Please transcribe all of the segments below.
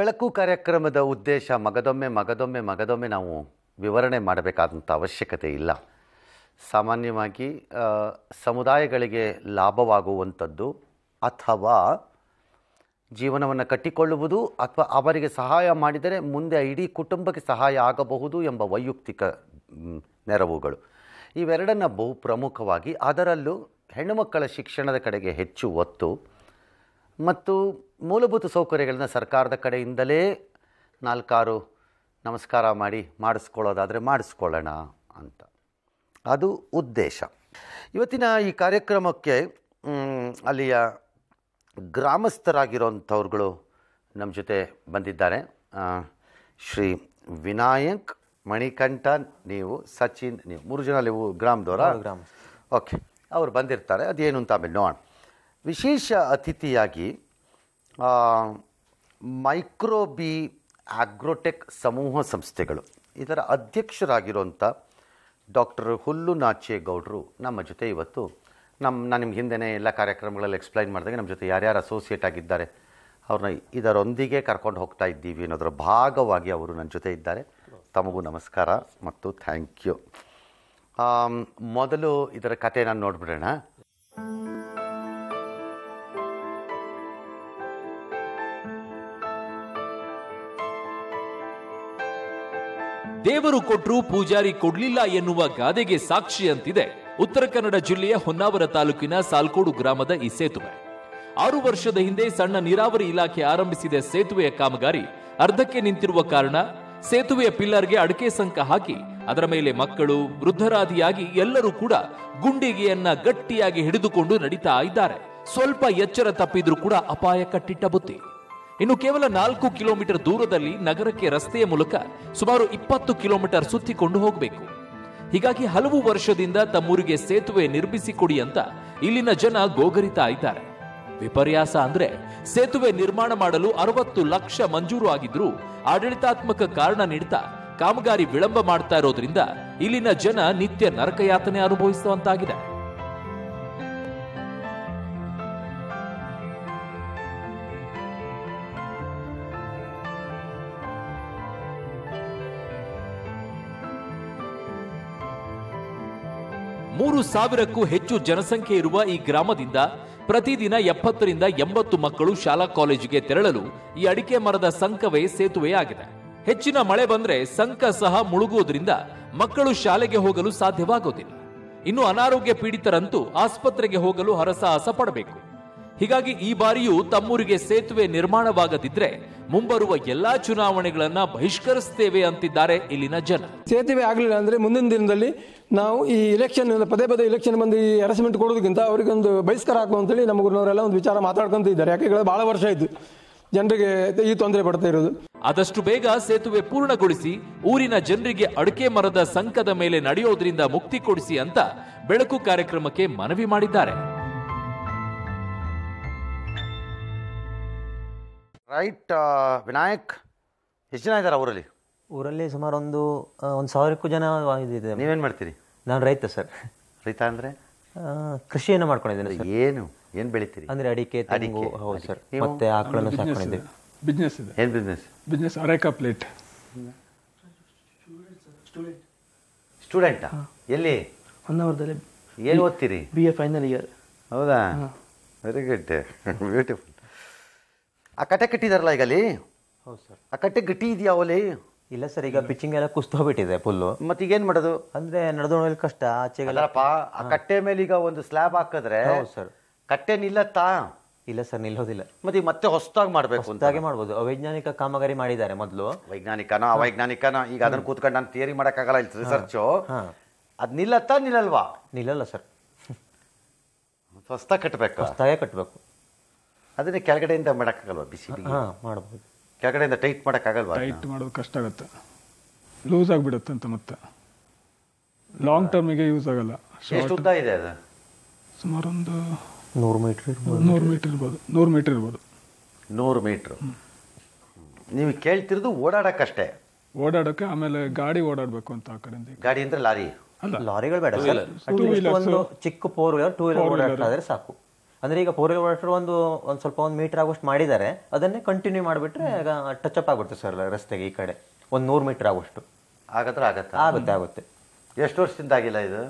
ಬೆಳಕು ಕಾರ್ಯಕ್ರಮದ ಉದ್ದೇಶ ಮಗದೊಮ್ಮೆ ಮಗದೊಮ್ಮೆ ಮಗದೊಮ್ಮೆ ನಾವು ವಿವರಣೆ ಮಾಡಬೇಕಾದಂಥ ಅವಶ್ಯಕತೆ ಇಲ್ಲ ಸಾಮಾನ್ಯವಾಗಿ ಸಮುದಾಯಗಳಿಗೆ ಲಾಭವಾಗುವಂಥದ್ದು ಅಥವಾ ಜೀವನವನ್ನು ಕಟ್ಟಿಕೊಳ್ಳುವುದು ಅಥವಾ ಅವರಿಗೆ ಸಹಾಯ ಮಾಡಿದರೆ ಮುಂದೆ ಇಡೀ ಕುಟುಂಬಕ್ಕೆ ಸಹಾಯ ಆಗಬಹುದು ಎಂಬ ವೈಯಕ್ತಿಕ ನೆರವುಗಳು ಇವೆರಡನ್ನು ಬಹು ಪ್ರಮುಖವಾಗಿ ಅದರಲ್ಲೂ ಹೆಣ್ಣುಮಕ್ಕಳ ಶಿಕ್ಷಣದ ಕಡೆಗೆ ಹೆಚ್ಚು ಒತ್ತು ಮತ್ತು ಮೂಲಭೂತ ಸೌಕರ್ಯಗಳನ್ನ ಸರ್ಕಾರದ ಕಡೆಯಿಂದಲೇ ನಾಲ್ಕಾರು ನಮಸ್ಕಾರ ಮಾಡಿ ಮಾಡಿಸ್ಕೊಳ್ಳೋದಾದರೆ ಮಾಡಿಸ್ಕೊಳ್ಳೋಣ ಅಂತ ಅದು ಉದ್ದೇಶ ಇವತ್ತಿನ ಈ ಕಾರ್ಯಕ್ರಮಕ್ಕೆ ಅಲ್ಲಿಯ ಗ್ರಾಮಸ್ಥರಾಗಿರೋಂಥವ್ರುಗಳು ನಮ್ಮ ಜೊತೆ ಬಂದಿದ್ದಾರೆ ಶ್ರೀ ವಿನಾಯಕ್ ಮಣಿಕಂಠ ನೀವು ಸಚಿನ್ ನೀವು ಮೂರು ಜನ ನೀವು ಗ್ರಾಮದವರ ಗ್ರಾಮ ಓಕೆ ಅವ್ರು ಬಂದಿರ್ತಾರೆ ಅದೇನು ಅಂತ ಆಮೇಲೆ ನೋಡೋಣ ವಿಶೇಷ ಅತಿಥಿಯಾಗಿ ಮೈಕ್ರೋಬಿ ಆಗ್ರೋಟೆಕ್ ಸಮೂಹ ಸಂಸ್ಥೆಗಳು ಇದರ ಅಧ್ಯಕ್ಷರಾಗಿರುವಂಥ ಡಾಕ್ಟರ್ ಹುಲ್ಲು ನಾಚೇಗೌಡರು ನಮ್ಮ ಜೊತೆ ಇವತ್ತು ನಮ್ಮ ನಾನು ನಿಮ್ಗೆ ಹಿಂದೆ ಎಲ್ಲ ಕಾರ್ಯಕ್ರಮಗಳಲ್ಲಿ ಎಕ್ಸ್ಪ್ಲೈನ್ ಮಾಡಿದಾಗ ನಮ್ಮ ಜೊತೆ ಯಾರ್ಯಾರು ಅಸೋಸಿಯೇಟ್ ಆಗಿದ್ದಾರೆ ಅವ್ರನ್ನ ಇದರೊಂದಿಗೆ ಕರ್ಕೊಂಡು ಹೋಗ್ತಾ ಇದ್ದೀವಿ ಅನ್ನೋದರ ಭಾಗವಾಗಿ ಅವರು ನನ್ನ ಜೊತೆ ಇದ್ದಾರೆ ತಮಗೂ ನಮಸ್ಕಾರ ಮತ್ತು ಥ್ಯಾಂಕ್ ಯು ಮೊದಲು ಇದರ ಕತೆ ನಾನು ನೋಡಿಬಿಡೋಣ ದೇವರು ಕೊಟ್ಟರೂ ಪೂಜಾರಿ ಕೊಡ್ಲಿಲ್ಲ ಎನ್ನುವ ಗಾದೆಗೆ ಸಾಕ್ಷಿಯಂತಿದೆ ಉತ್ತರ ಕನ್ನಡ ಜಿಲ್ಲೆಯ ಹೊನ್ನಾವರ ತಾಲೂಕಿನ ಸಾಲ್ಕೋಡು ಗ್ರಾಮದ ಈ ಸೇತುವೆ ಆರು ವರ್ಷದ ಹಿಂದೆ ಸಣ್ಣ ನೀರಾವರಿ ಇಲಾಖೆ ಆರಂಭಿಸಿದ ಸೇತುವೆಯ ಕಾಮಗಾರಿ ಅರ್ಧಕ್ಕೆ ನಿಂತಿರುವ ಕಾರಣ ಸೇತುವೆಯ ಪಿಲ್ಲರ್ಗೆ ಅಡಕೆ ಸಂಕ ಹಾಕಿ ಅದರ ಮೇಲೆ ಮಕ್ಕಳು ವೃದ್ಧರಾದಿಯಾಗಿ ಎಲ್ಲರೂ ಕೂಡ ಗುಂಡಿಗೆಯನ್ನ ಗಟ್ಟಿಯಾಗಿ ಹಿಡಿದುಕೊಂಡು ನಡೀತಾ ಇದ್ದಾರೆ ಸ್ವಲ್ಪ ಎಚ್ಚರ ತಪ್ಪಿದ್ರೂ ಕೂಡ ಅಪಾಯ ಕಟ್ಟಿಟ್ಟ ಬುತ್ತಿ ಇನ್ನು ಕೇವಲ ನಾಲ್ಕು ಕಿಲೋಮೀಟರ್ ದೂರದಲ್ಲಿ ನಗರಕ್ಕೆ ರಸ್ತೆಯ ಮೂಲಕ ಸುಮಾರು ಇಪ್ಪತ್ತು ಕಿಲೋಮೀಟರ್ ಸುತ್ತಿಕೊಂಡು ಹೋಗಬೇಕು ಹೀಗಾಗಿ ಹಲವು ವರ್ಷದಿಂದ ತಮ್ಮೂರಿಗೆ ಸೇತುವೆ ನಿರ್ಮಿಸಿಕೊಡಿ ಅಂತ ಇಲ್ಲಿನ ಜನ ಗೋಗರಿತ ಇದ್ದಾರೆ ವಿಪರ್ಯಾಸ ಅಂದ್ರೆ ಸೇತುವೆ ನಿರ್ಮಾಣ ಮಾಡಲು ಅರವತ್ತು ಲಕ್ಷ ಮಂಜೂರು ಆಗಿದ್ರೂ ಆಡಳಿತಾತ್ಮಕ ಕಾರಣ ನೀಡುತ್ತಾ ಕಾಮಗಾರಿ ವಿಳಂಬ ಮಾಡ್ತಾ ಇರೋದ್ರಿಂದ ಇಲ್ಲಿನ ಜನ ನಿತ್ಯ ನರಕಯಾತನೆ ಅನುಭವಿಸುವಂತಾಗಿದೆ ಮೂರು ಸಾವಿರಕ್ಕೂ ಹೆಚ್ಚು ಜನಸಂಖ್ಯೆ ಇರುವ ಈ ಗ್ರಾಮದಿಂದ ಪ್ರತಿದಿನ ಎಪ್ಪತ್ತರಿಂದ ಎಂಬತ್ತು ಮಕ್ಕಳು ಶಾಲಾ ಕಾಲೇಜಿಗೆ ತೆರಳಲು ಈ ಅಡಿಕೆ ಮರದ ಸಂಕವೇ ಸೇತುವೆ ಆಗಿದೆ ಹೆಚ್ಚಿನ ಮಳೆ ಬಂದ್ರೆ ಸಂಕ ಸಹ ಮುಳುಗುವುದರಿಂದ ಮಕ್ಕಳು ಶಾಲೆಗೆ ಹೋಗಲು ಸಾಧ್ಯವಾಗುವುದಿಲ್ಲ ಇನ್ನು ಅನಾರೋಗ್ಯ ಪೀಡಿತರಂತೂ ಆಸ್ಪತ್ರೆಗೆ ಹೋಗಲು ಹರಸಾಹಸ ಪಡಬೇಕು ಹೀಗಾಗಿ ಈ ಬಾರಿಯೂ ತಮ್ಮೂರಿಗೆ ಸೇತುವೆ ನಿರ್ಮಾಣವಾಗದಿದ್ರೆ ಮುಂಬರುವ ಎಲ್ಲಾ ಚುನಾವಣೆಗಳನ್ನ ಬಹಿಷ್ಕರಿಸುತ್ತೇವೆ ಅಂತಿದ್ದಾರೆ ಇಲ್ಲಿನ ಜನ ಸೇತುವೆ ಆಗಲಿಲ್ಲ ಅಂದ್ರೆ ಮುಂದಿನ ದಿನದಲ್ಲಿ ನಾವು ಈ ಇಲೆಕ್ಷನ್ ಪದೇ ಪದೇ ಇಲೆಕ್ಷನ್ ಬಂದು ಈ ಹರಸ್ಮೆಂಟ್ ಕೊಡೋದಕ್ಕಿಂತ ಅವರಿಗೊಂದು ಬಹಿಷ್ಕಾರ ಹಾಕು ಹೇಳಿ ನಮಗೂರಿನವರೆಲ್ಲ ಒಂದು ವಿಚಾರ ಮಾತಾಡ್ಕೊಂತ ಇದ್ದಾರೆ ಯಾಕೆ ಬಹಳ ವರ್ಷ ಆಯ್ತು ಜನರಿಗೆ ಈ ತೊಂದರೆ ಪಡ್ತಾ ಇರೋದು ಆದಷ್ಟು ಬೇಗ ಸೇತುವೆ ಪೂರ್ಣಗೊಳಿಸಿ ಊರಿನ ಜನರಿಗೆ ಅಡಕೆ ಮರದ ಸಂಕದ ಮೇಲೆ ನಡೆಯೋದ್ರಿಂದ ಮುಕ್ತಿ ಕೊಡಿಸಿ ಅಂತ ಬೆಳಕು ಕಾರ್ಯಕ್ರಮಕ್ಕೆ ಮನವಿ ಮಾಡಿದ್ದಾರೆ ರೈಟ್ ವಿನಾಯಕ್ ಎಷ್ಟು ಜನ ಇದ್ದಾರೆ ಊರಲ್ಲಿ ಊರಲ್ಲಿ ಸುಮಾರು ಒಂದು ಒಂದು ಸಾವಿರಕ್ಕೂ ಜನ ಇದೆ ನೀವೇನು ಮಾಡ್ತೀರಿ ನಾನು ರೈತ ಸರ್ ರೈತ ಅಂದರೆ ಕೃಷಿಯನ್ನು ಮಾಡ್ಕೊಂಡಿದ್ದೀನಿ ಏನು ಏನು ಬೆಳಿತೀರಿ ಅಂದರೆ ಅಡಿಕೆ ತೆಂಗು ಹೌದು ಸರ್ ಮತ್ತೆ ಆಕಳನ್ನು ಸಾಕೊಂಡಿದ್ದೀವಿ ಬಿಸ್ನೆಸ್ ಇದೆ ಏನು ಬಿಸ್ನೆಸ್ ಬಿಸ್ನೆಸ್ ಅರೇಕಾ ಪ್ಲೇಟ್ ಸ್ಟೂಡೆಂಟಾ ಎಲ್ಲಿ ಹೊನ್ನಾವರದಲ್ಲಿ ಏನು ಓದ್ತೀರಿ ಬಿ ಎ ಫೈನಲ್ ಇಯರ್ ಹೌದಾ ವೆರಿ ಗುಡ್ ಬ್ಯೂಟಿಫುಲ್ ಆ ಕಟ್ಟೆ ಕಟ್ಟಿದಾರಲ್ಲ ಈಗ ಅಲ್ಲಿ ಹೌದು ಸರ್ ಆ ಕಟ್ಟೆ ಗಟ್ಟಿ ಇದೆಯಾ ಅವಲ್ಲಿ ಇಲ್ಲ ಸರ್ ಈಗ ಪಿಚಿಂಗ್ ಎಲ್ಲ ಹೋಗ್ಬಿಟ್ಟಿದೆ ಫುಲ್ಲು ಮತ್ತೆ ಈಗೇನು ಮಾಡೋದು ಅಂದ್ರೆ ನಡೆದೋಣಲ್ಲಿ ಕಷ್ಟ ಆ ಕಟ್ಟೆ ಮೇಲೆ ಈಗ ಒಂದು ಸ್ಲ್ಯಾಬ್ ಹಾಕಿದ್ರೆ ಹೌದು ಸರ್ ಕಟ್ಟೆ ನಿಲ್ಲತ್ತಾ ಇಲ್ಲ ಸರ್ ನಿಲ್ಲೋದಿಲ್ಲ ಮತ್ತೆ ಮತ್ತೆ ಹೊಸದಾಗಿ ಮಾಡಬೇಕು ಅಂತ ಹಾಗೆ ಮಾಡ್ಬೋದು ಅವೈಜ್ಞಾನಿಕ ಕಾಮಗಾರಿ ಮಾಡಿದ್ದಾರೆ ಮೊದಲು ವೈಜ್ಞಾನಿಕನ ಅವೈಜ್ಞಾನಿಕನ ಈಗ ಅದನ್ನ ಕೂತ್ಕೊಂಡು ನಾನು ಥಿಯರಿ ಮಾಡೋಕ್ಕಾಗಲ್ಲ ಇಲ್ಲಿ ರಿಸರ್ಚು ಅದು ನಿಲ್ಲತ್ತಾ ನಿಲ್ಲಲ್ವಾ ನಿಲ್ಲಲ್ಲ ಸರ್ ಹೊಸ್ದಾಗಿ ಕಟ್ಟಬೇಕು ಹೊಸ್ದಾಗೆ ಕಟ್ಟಬೇಕು ಅದನ್ನೇ ಕೆಳಗಡೆಯಿಂದ ಮಾಡೋಕ್ಕಾಗಲ್ವಾ ಬಿಸಿ ಮಾಡಬಹುದು ಮಾಡ್ಬೋದು ಕೆಳಗಡೆಯಿಂದ ಟೈಟ್ ಮಾಡೋಕ್ಕಾಗಲ್ವಾ ಟೈಟ್ ಮಾಡೋದು ಕಷ್ಟ ಆಗುತ್ತೆ ಲೂಸ್ ಆಗಿಬಿಡುತ್ತೆ ಅಂತ ಮತ್ತೆ ಲಾಂಗ್ ಟರ್ಮಿಗೆ ಯೂಸ್ ಆಗಲ್ಲ ಎಷ್ಟು ಉದ್ದ ಇದೆ ಅದು ಸುಮಾರು ಒಂದು ನೂರು ಮೀಟರ್ ಇರ್ಬೋದು ನೂರು ಮೀಟರ್ ಇರ್ಬೋದು ನೂರು ಮೀಟರ್ ಇರ್ಬೋದು ನೂರು ಮೀಟ್ರ್ ನೀವು ಕೇಳ್ತಿರೋದು ಓಡಾಡೋಕ್ಕಷ್ಟೇ ಓಡಾಡೋಕ್ಕೆ ಆಮೇಲೆ ಗಾಡಿ ಓಡಾಡಬೇಕು ಅಂತ ಆ ಕಡೆಯಿಂದ ಗಾಡಿ ಅಂದ್ರೆ ಲಾರಿ ಲಾರಿಗಳು ಬೇಡ ಒಂದು ಚಿಕ್ಕ ಫೋರ್ ವೀಲರ್ ಟೂ ವೀಲರ್ ಓಡಾಡ್ತಾ ಇದ್ರೆ ಸಾಕು ಅಂದರೆ ಈಗ ಫೋರ್ ವಾಟರ್ ಒಂದು ಒಂದು ಸ್ವಲ್ಪ ಒಂದು ಮೀಟರ್ ಆಗೋಷ್ಟು ಮಾಡಿದ್ದಾರೆ ಅದನ್ನೇ ಕಂಟಿನ್ಯೂ ಮಾಡಿಬಿಟ್ರೆ ಈಗ ಟಚ್ ಅಪ್ ಆಗುತ್ತೆ ಸರ್ ರಸ್ತೆಗೆ ಈ ಕಡೆ ಒಂದು ನೂರು ಮೀಟರ್ ಆಗೋಷ್ಟು ಆಗತ್ರ ಆಗತ್ತೆ ಆಗುತ್ತೆ ಆಗುತ್ತೆ ಎಷ್ಟು ವರ್ಷದಿಂದ ಆಗಿಲ್ಲ ಇದು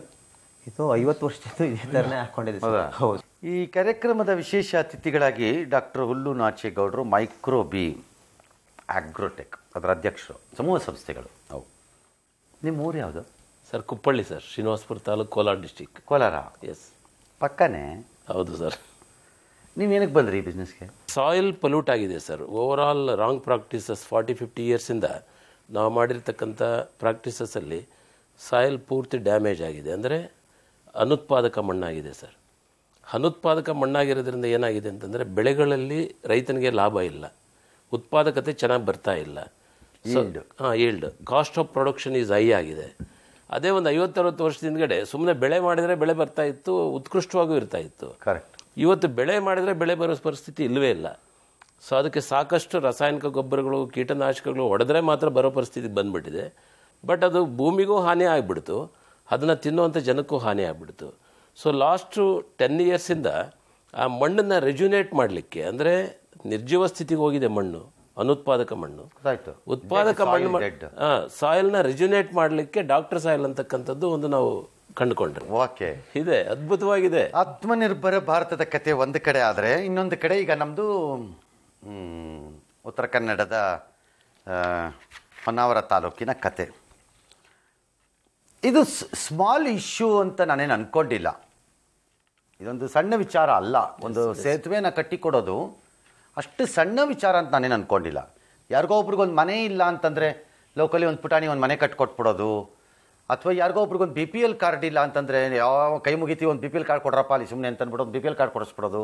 ಇದು ಐವತ್ತು ವರ್ಷದಿಂದ ಇದೇ ಥರನೇ ಹಾಕೊಂಡಿದೆ ಹೌದು ಈ ಕಾರ್ಯಕ್ರಮದ ವಿಶೇಷ ಅತಿಥಿಗಳಾಗಿ ಡಾಕ್ಟರ್ ಹುಲ್ಲು ನಾಚೇಗೌಡರು ಮೈಕ್ರೋ ಬಿ ಆಗ್ರೋಟೆಕ್ ಅದರ ಅಧ್ಯಕ್ಷರು ಸಮೂಹ ಸಂಸ್ಥೆಗಳು ಅವು ನಿಮ್ಮ ಊರು ಯಾವುದು sir Kuppalli sir Srinivaspur taluk Kolar district Kolar yes ಪಕ್ಕನೇ ಹೌದು ಸರ್ ನೀವು ಏನಕ್ಕೆ ಬಂದ್ರಿ ಈ ಬಿಸ್ನೆಸ್ಗೆ ಸಾಯಿಲ್ ಪೊಲ್ಯೂಟ್ ಆಗಿದೆ sir overall wrong practices forty fifty ಇಯರ್ಸಿಂದ ನಾವು ಮಾಡಿರ್ತಕ್ಕಂಥ ಪ್ರಾಕ್ಟೀಸಸಲ್ಲಿ ಸಾಯಿಲ್ ಪೂರ್ತಿ ಡ್ಯಾಮೇಜ್ ಆಗಿದೆ ಅಂದರೆ ಅನುತ್ಪಾದಕ ಮಣ್ಣಾಗಿದೆ ಸರ್ ಅನುತ್ಪಾದಕ ಮಣ್ಣಾಗಿರೋದ್ರಿಂದ ಏನಾಗಿದೆ ಅಂತಂದರೆ ಬೆಳೆಗಳಲ್ಲಿ ರೈತನಿಗೆ ಲಾಭ ಇಲ್ಲ ಉತ್ಪಾದಕತೆ ಚೆನ್ನಾಗಿ ಬರ್ತಾ ಇಲ್ಲ ಹಾಂ yield cost of production is high ಆಗಿದೆ ಅದೇ ಒಂದು ಐವತ್ತರವತ್ತು ವರ್ಷದ ಹಿಂದ್ಗಡೆ ಸುಮ್ಮನೆ ಬೆಳೆ ಮಾಡಿದರೆ ಬೆಳೆ ಬರ್ತಾ ಇತ್ತು ಉತ್ಕೃಷ್ಟವಾಗೂ ಇರ್ತಾ ಇತ್ತು ಕರೆಕ್ಟ್ ಇವತ್ತು ಬೆಳೆ ಮಾಡಿದರೆ ಬೆಳೆ ಬರೋ ಪರಿಸ್ಥಿತಿ ಇಲ್ಲವೇ ಇಲ್ಲ ಸೊ ಅದಕ್ಕೆ ಸಾಕಷ್ಟು ರಾಸಾಯನಿಕ ಗೊಬ್ಬರಗಳು ಕೀಟನಾಶಕಗಳು ಹೊಡೆದ್ರೆ ಮಾತ್ರ ಬರೋ ಪರಿಸ್ಥಿತಿ ಬಂದ್ಬಿಟ್ಟಿದೆ ಬಟ್ ಅದು ಭೂಮಿಗೂ ಹಾನಿ ಆಗಿಬಿಡ್ತು ಅದನ್ನು ತಿನ್ನುವಂಥ ಜನಕ್ಕೂ ಹಾನಿ ಆಗಿಬಿಡ್ತು ಸೊ ಲಾಸ್ಟು ಟೆನ್ ಇಯರ್ಸಿಂದ ಆ ಮಣ್ಣನ್ನು ರೆಜ್ಯುನೇಟ್ ಮಾಡಲಿಕ್ಕೆ ಅಂದರೆ ನಿರ್ಜೀವ ಸ್ಥಿತಿಗೆ ಹೋಗಿದೆ ಮಣ್ಣು ಅನುತ್ಪಾದಕ ಮಣ್ಣು ಉತ್ಪಾದಕ ಮಣ್ಣು ಸಾಯಿಲ್ನ ರಿಜುನೇಟ್ ಮಾಡಲಿಕ್ಕೆ ಡಾಕ್ಟರ್ ಸಾಯಿಲ್ ಅಂತಕ್ಕಂಥದ್ದು ಒಂದು ನಾವು ಕಂಡುಕೊಂಡ್ರೆ ಓಕೆ ಇದೆ ಅದ್ಭುತವಾಗಿದೆ ಆತ್ಮನಿರ್ಭರ ಭಾರತದ ಕತೆ ಒಂದು ಕಡೆ ಆದರೆ ಇನ್ನೊಂದು ಕಡೆ ಈಗ ನಮ್ಮದು ಉತ್ತರ ಕನ್ನಡದ ಹೊನ್ನಾವರ ತಾಲೂಕಿನ ಕತೆ ಇದು ಸ್ಮಾಲ್ ಇಶ್ಯೂ ಅಂತ ನಾನೇನು ಅನ್ಕೊಂಡಿಲ್ಲ ಇದೊಂದು ಸಣ್ಣ ವಿಚಾರ ಅಲ್ಲ ಒಂದು ಸೇತುವೆನ ಕಟ್ಟಿಕೊಡೋದು ಅಷ್ಟು ಸಣ್ಣ ವಿಚಾರ ಅಂತ ನಾನೇನು ಅಂದ್ಕೊಂಡಿಲ್ಲ ಯಾರಿಗೋ ಒಂದು ಮನೆ ಇಲ್ಲ ಅಂತಂದರೆ ಲೋಕಲಿ ಒಂದು ಪುಟಾಣಿ ಒಂದು ಮನೆ ಕಟ್ಕೊಟ್ಬಿಡೋದು ಅಥವಾ ಯಾರಿಗೋ ಒಬ್ರಿಗೊಂದು ಬಿ ಪಿ ಎಲ್ ಕಾರ್ಡ್ ಇಲ್ಲ ಅಂತಂದರೆ ಯಾವ ಕೈ ಮುಗಿತೀವಿ ಒಂದು ಬಿ ಪಿ ಎಲ್ ಕಾರ್ಡ್ ಕೊಡ್ರಪ್ಪ ಅಲ್ಲಿ ಸುಮ್ಮನೆ ಅಂತಂದ್ಬಿಟ್ಟು ಒಂದು ಬಿ ಪಿ ಎಲ್ ಕಾರ್ಡ್ ಕೊಡಿಸ್ಬಿಡೋದು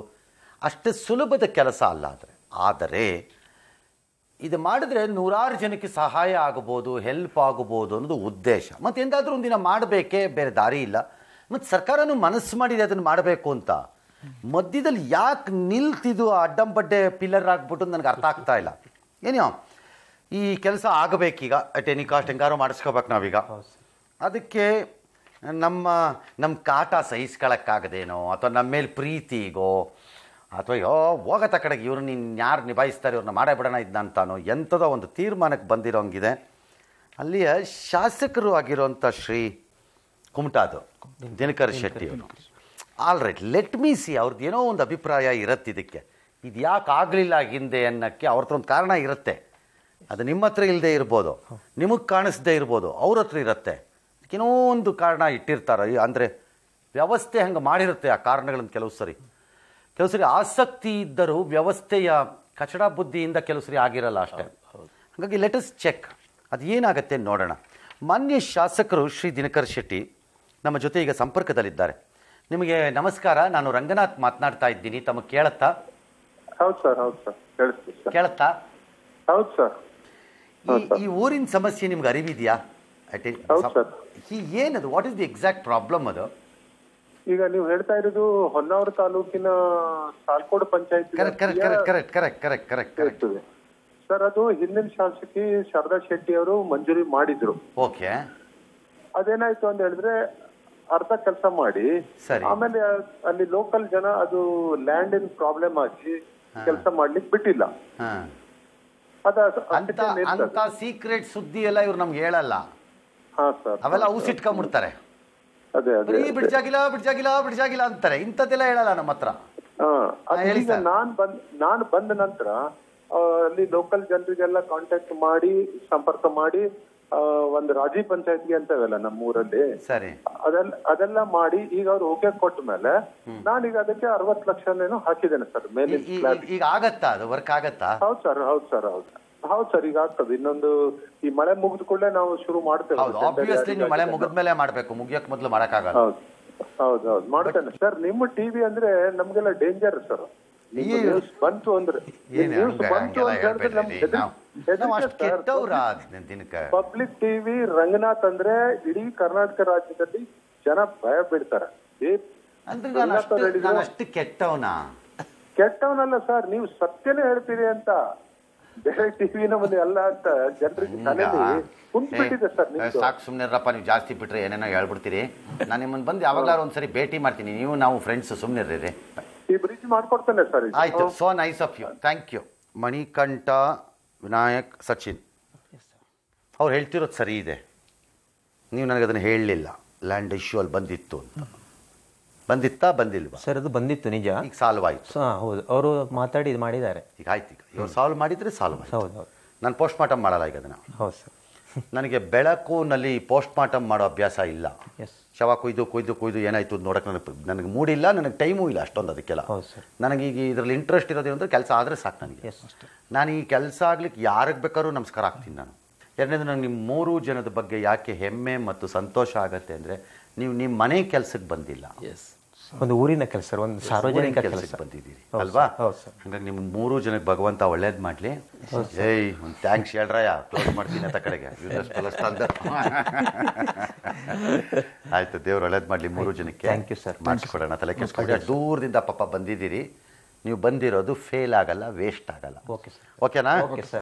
ಅಷ್ಟು ಸುಲಭದ ಕೆಲಸ ಅಲ್ಲ ಆದರೆ ಆದರೆ ಇದು ಮಾಡಿದ್ರೆ ನೂರಾರು ಜನಕ್ಕೆ ಸಹಾಯ ಆಗ್ಬೋದು ಹೆಲ್ಪ್ ಆಗ್ಬೋದು ಅನ್ನೋದು ಉದ್ದೇಶ ಮತ್ತು ಎಂದಾದರೂ ಒಂದಿನ ಮಾಡಬೇಕೇ ಬೇರೆ ದಾರಿ ಇಲ್ಲ ಮತ್ತು ಸರ್ಕಾರನೂ ಮನಸ್ಸು ಮಾಡಿದೆ ಅದನ್ನು ಮಾಡಬೇಕು ಅಂತ ಮಧ್ಯದಲ್ಲಿ ಯಾಕೆ ನಿಲ್ತಿದ್ದು ಅಡ್ಡಂಬಡ್ಡೆ ಪಿಲ್ಲರ್ ಆಗ್ಬಿಟ್ಟು ನನಗೆ ಅರ್ಥ ಆಗ್ತಾ ಇಲ್ಲ ಏನೋ ಈ ಕೆಲಸ ಆಗಬೇಕೀಗ ಅಟ್ ಎನಿ ಕಾಸ್ಟ್ ಹೆಂಗಾರು ಮಾಡಿಸ್ಕೋಬೇಕು ನಾವೀಗ ಅದಕ್ಕೆ ನಮ್ಮ ನಮ್ಮ ಕಾಟ ಸಹಿಸ್ಕೊಳ್ಳೋಕ್ಕಾಗದೇನೋ ಅಥವಾ ನಮ್ಮ ಮೇಲೆ ಪ್ರೀತಿಗೋ ಅಥವಾ ಯೋ ಹೋಗತ್ತ ಕಡೆಗೆ ಇವ್ರು ನೀನು ಯಾರು ನಿಭಾಯಿಸ್ತಾರೆ ಇವ್ರನ್ನ ಮಾಡೇ ಬಿಡೋಣ ಅಂತಾನೋ ಎಂಥದೋ ಒಂದು ತೀರ್ಮಾನಕ್ಕೆ ಬಂದಿರೋಂಗಿದೆ ಅಲ್ಲಿಯ ಶಾಸಕರು ಆಗಿರುವಂಥ ಶ್ರೀ ಕುಮಟಾದು ದಿನಕರ್ ಶೆಟ್ಟಿಯವರು all right let me see ಅವ್ರದ್ದು ಏನೋ ಒಂದು ಅಭಿಪ್ರಾಯ ಇರುತ್ತೆ ಇದಕ್ಕೆ ಇದು ಯಾಕೆ ಆಗಲಿಲ್ಲ ಹಿಂದೆ ಅನ್ನೋಕ್ಕೆ ಅವ್ರ ಹತ್ರ ಒಂದು ಕಾರಣ ಇರುತ್ತೆ ಅದು ನಿಮ್ಮ ಹತ್ರ ಇಲ್ಲದೆ ಇರ್ಬೋದು ನಿಮಗೆ ಕಾಣಿಸ್ದೇ ಇರ್ಬೋದು ಅವ್ರ ಹತ್ರ ಇರುತ್ತೆ ಏನೋ ಒಂದು ಕಾರಣ ಇಟ್ಟಿರ್ತಾರೆ ಅಂದರೆ ವ್ಯವಸ್ಥೆ ಹಂಗೆ ಮಾಡಿರುತ್ತೆ ಆ ಕಾರಣಗಳನ್ನು ಕೆಲವು ಸರಿ ಕೆಲವು ಸರಿ ಆಸಕ್ತಿ ಇದ್ದರೂ ವ್ಯವಸ್ಥೆಯ ಕಚಡ ಬುದ್ಧಿಯಿಂದ ಕೆಲವು ಸರಿ ಆಗಿರಲ್ಲ ಅಷ್ಟೇ ಹಾಗಾಗಿ ಲೆಟಸ್ ಚೆಕ್ ಅದು ಏನಾಗುತ್ತೆ ನೋಡೋಣ ಮಾನ್ಯ ಶಾಸಕರು ಶ್ರೀ ದಿನಕರ್ ಶೆಟ್ಟಿ ನಮ್ಮ ಜೊತೆ ಈಗ ಸಂಪರ್ಕದಲ್ಲಿದ್ದಾರೆ ನಿಮಗೆ ನಮಸ್ಕಾರ ನಾನು ರಂಗನಾಥ್ ಮಾತನಾಡ್ತಾ ಇದ್ದೀನಿ ತಮಗೆ ಕೇಳತ್ತಾ ಹೌದು ಸರ್ ಹೌದು ಸರ್ ಕೇಳುತ್ತಾ ಸರ್ ಈ ಊರಿನ ಸಮಸ್ಯೆ ನಿಮ್ಗೆ ಅರಿವಿದೆಯಾ ಏನದು what is the exact problem ಅದು ಈಗ ನೀವು ಹೇಳ್ತಾ ಇರೋದು ಹೊನ್ನಾವರ ತಾಲೂಕಿನ Salkod panchayat correct correct correct correct sir ಅದು ಹಿಂದಿನ ಶಾಸಕಿ ಶಾರದಾ ಶೆಟ್ಟಿ ಅವರು ಮಂಜೂರಿ ಮಾಡಿದ್ರು ಓಕೆ ಅದೇನಾಯ್ತು ಅಂತ ಹೇಳಿದ್ರೆ ಅರ್ಧ ಕೆಲಸ ಮಾಡಿ ಆಮೇಲೆ ಅಲ್ಲಿ ಲೋಕಲ್ ಜನ ಅದು ಲ್ಯಾಂಡ್ ಇನ್ ಪ್ರಾಬ್ಲಮ್ ಆಗಿ ಕೆಲಸ ಮಾಡ್ಲಿಕ್ಕೆ ಬಿಟ್ಟಿಲ್ಲ ಅಂತ ಸೀಕ್ರೆಟ್ ಸುದ್ದಿ ಎಲ್ಲ ಇವ್ರು ನಮ್ಗೆ ಹೇಳಲ್ಲ ಅವೆಲ್ಲ ಔಸಿಟ್ಕೊಂಡ್ಬಿಡ್ತಾರೆ ಬಿಡ್ಜಾಗಿಲ್ಲ ಬಿಡ್ಜಾಗಿಲ್ಲ ಬಿಡ್ಜಾಗಿಲ್ಲ ಅಂತಾರೆ ಇಂಥದ್ದೆಲ್ಲ ಹೇಳಲ್ಲ ನಮ್ಮ ಹತ್ರ ನಾನ್ ಬಂದ್ ನಾನ್ ಬಂದ ನಂತರ ಅಲ್ಲಿ ಲೋಕಲ್ ಜನರಿಗೆಲ್ಲ ಕಾಂಟ್ಯಾಕ್ಟ್ ಮಾಡಿ ಸಂಪರ್ಕ ಮಾಡಿ ಒಂದು ರಾಜಿ ಪಂಚಾಯತ್ಗೆ ಅಂತವೆಲ್ಲ ನಮ್ಮ ಊರಲ್ಲಿ ಅದೆಲ್ಲ ಅದೆಲ್ಲ ಮಾಡಿ ಈಗ ಅವ್ರು ಓಕೆ ಕೊಟ್ಟ ಮೇಲೆ ನಾನೀಗ ಅದಕ್ಕೆ ಅರವತ್ ಲಕ್ಷ ಹಾಕಿದ್ದೇನೆ ಸರ್ ಮೇಲೆ ಈಗ ಆಗತ್ತಾ ಅದು ವರ್ಕ್ ಆಗತ್ತಾ ಹೌದು ಸರ್ ಹೌದು ಸರ್ ಹೌದು ಹೌದು ಸರ್ ಈಗ ಆಗ್ತದೆ ಇನ್ನೊಂದು ಈ ಮಳೆ ಮುಗಿದ ಕೂಡಲೇ ನಾವು ಶುರು ಮಾಡ್ತೇವೆ ಮಳೆ ಮುಗಿದ ಮೇಲೆ ಮಾಡಬೇಕು ಮುಗಿಯಕ್ ಮೊದಲು ಮಾಡಕ್ಕಾಗಲ್ಲ ಹೌದು ಹೌದು ಹೌದು ಮಾಡ್ತೇನೆ ಸರ್ ನಿಮ್ಮ ಟಿವಿ ಅಂದ್ರೆ ನಮ್ಗೆಲ್ಲ ಡೇಂಜರ್ ಸರ್ ಬಂತು ಅಂದ್ರೆ ಪಬ್ಲಿಕ್ ಟಿವಿ ರಂಗನಾಥ್ ಅಂದ್ರೆ ಇಡೀ ಕರ್ನಾಟಕ ರಾಜ್ಯದಲ್ಲಿ ಜನ ಭಯ ಬಿಡ್ತಾರೆ ಕೆಟ್ಟವನಲ್ಲ ಸರ್ ನೀವು ಸತ್ಯನೇ ಹೇಳ್ತೀರಿ ಅಂತ ಬೇರೆ ಟಿವಿನ ಅಲ್ಲ ಅಂತ ಜನರಿಗೆ ಸರ್ ಸಾಕು ಸುಮ್ನೆ ನೀವು ಜಾಸ್ತಿ ಬಿಟ್ರೆ ಏನೇನೋ ಹೇಳ್ಬಿಡ್ತೀರಿ ನಾನು ನಿಮ್ಮನ್ನು ಬಂದು ಯಾವಾಗಲಾರು ಒಂದ್ಸರಿ ಭೇಟಿ ಮಾಡ್ತೀನಿ ನೀವು ನಾವು ಫ್ರೆಂಡ್ಸ್ ಸುಮ್ಮನಿರ್ರಿ ಈ ಬ್ರಿಡ್ಜ್ ಮಾಡ್ಕೊಡ್ತೇನೆ ಸರ್ ಆಯ್ತು so nice of you thank you Manikanta Vinayak Sachin ಅವ್ರು ಹೇಳ್ತಿರೋದು ಸರಿ ಇದೆ ನೀವು ನನಗೆ ಅದನ್ನು ಹೇಳಲಿಲ್ಲ ಲ್ಯಾಂಡ್ ಇಶ್ಯೂ ಅಲ್ಲಿ ಬಂದಿತ್ತು ಅಂತ ಬಂದಿತ್ತಾ ಬಂದಿಲ್ವಾ ಸರ್ ಅದು ಬಂದಿತ್ತು ನಿಜ ಈಗ ಸಾಲ್ವ್ ಆಯ್ತು ಹಾಂ ಹೌದು ಅವರು ಮಾತಾಡಿ ಇದು ಮಾಡಿದ್ದಾರೆ ಈಗ ಆಯ್ತು ಈಗ ಇವ್ರು ಸಾಲ್ವ್ ಮಾಡಿದರೆ ಸಾಲ್ವ್ ಆಯ್ತು ಹೌದು ಹೌದು ನಾನು ಪೋಸ್ಟ್ ಮಾರ್ಟಮ್ ಮಾಡಲ್ಲ ಈಗ ಅದನ್ನು ಹೌದು ಸರ್ ನನಗೆ ನಲ್ಲಿ ಪೋಸ್ಟ್ ಮಾರ್ಟಮ್ ಮಾಡೋ ಅಭ್ಯಾಸ ಇಲ್ಲ ಶವ ಕೊಯ್ದು ಕೊಯ್ದು ಕೊಯ್ದು ಏನಾಯ್ತು ನೋಡೋಕೆ ನನಗೆ ನನಗೆ ಮೂಡಿಲ್ಲ ನನಗೆ ಟೈಮೂ ಇಲ್ಲ ಅಷ್ಟೊಂದು ಅದಕ್ಕೆಲ್ಲ ನನಗೀಗ ಇದರಲ್ಲಿ ಇಂಟ್ರೆಸ್ಟ್ ಇರೋದೇ ಕೆಲಸ ಆದರೆ ಸಾಕು ನನಗೆ ನಾನು ಈ ಕೆಲಸ ಆಗ್ಲಿಕ್ಕೆ ಯಾರಿಗೆ ಬೇಕಾದ್ರೂ ನಮಸ್ಕಾರ ಆಗ್ತೀನಿ ನಾನು ಎರಡನೇದು ನನಗೆ ನಿಮ್ಮ ಮೂರು ಜನದ ಬಗ್ಗೆ ಯಾಕೆ ಹೆಮ್ಮೆ ಮತ್ತು ಸಂತೋಷ ಆಗುತ್ತೆ ಅಂದರೆ ನೀವು ನಿಮ್ಮ ಮನೆ ಕೆಲಸಕ್ಕೆ ಬಂದಿಲ್ಲ ಎಸ್ ಒಂದು ಊರಿನ ಕೆಲಸ ಒಂದು ಸಾರ್ವಜನಿಕ ಕೆಲಸ ಬಂದಿದ್ದೀರಿ ಅಲ್ವಾ ಹಂಗಾಗಿ ನಿಮ್ಮ ಮೂರು ಜನಕ್ಕೆ ಭಗವಂತ ಒಳ್ಳೇದ್ ಮಾಡಲಿ ಜೈ ಒಂದು ಥ್ಯಾಂಕ್ಸ್ ಹೇಳ್ರಯ್ಯ ಕ್ಲೋಸ್ ಮಾಡ್ತೀನಿ ಅಂತ ಕಡೆಗೆ ಆಯ್ತು ದೇವ್ರು ಒಳ್ಳೇದ್ ಮಾಡಲಿ ಮೂರು ಜನಕ್ಕೆ ಥ್ಯಾಂಕ್ ಯು ಸರ್ ಮಾಡಿಸ್ಕೊಡೋಣ ತಲೆ ಕೆಲಸ ದೂರದಿಂದ ಪಾಪ ಬಂದಿದ್ದೀರಿ ನೀವು ಬಂದಿರೋದು ಫೇಲ್ ಆಗಲ್ಲ ವೇಸ್ಟ್ ಆಗಲ್ಲ ಓಕೆ ಸರ್ ಓಕೆನಾ ಓಕೆ ಸರ್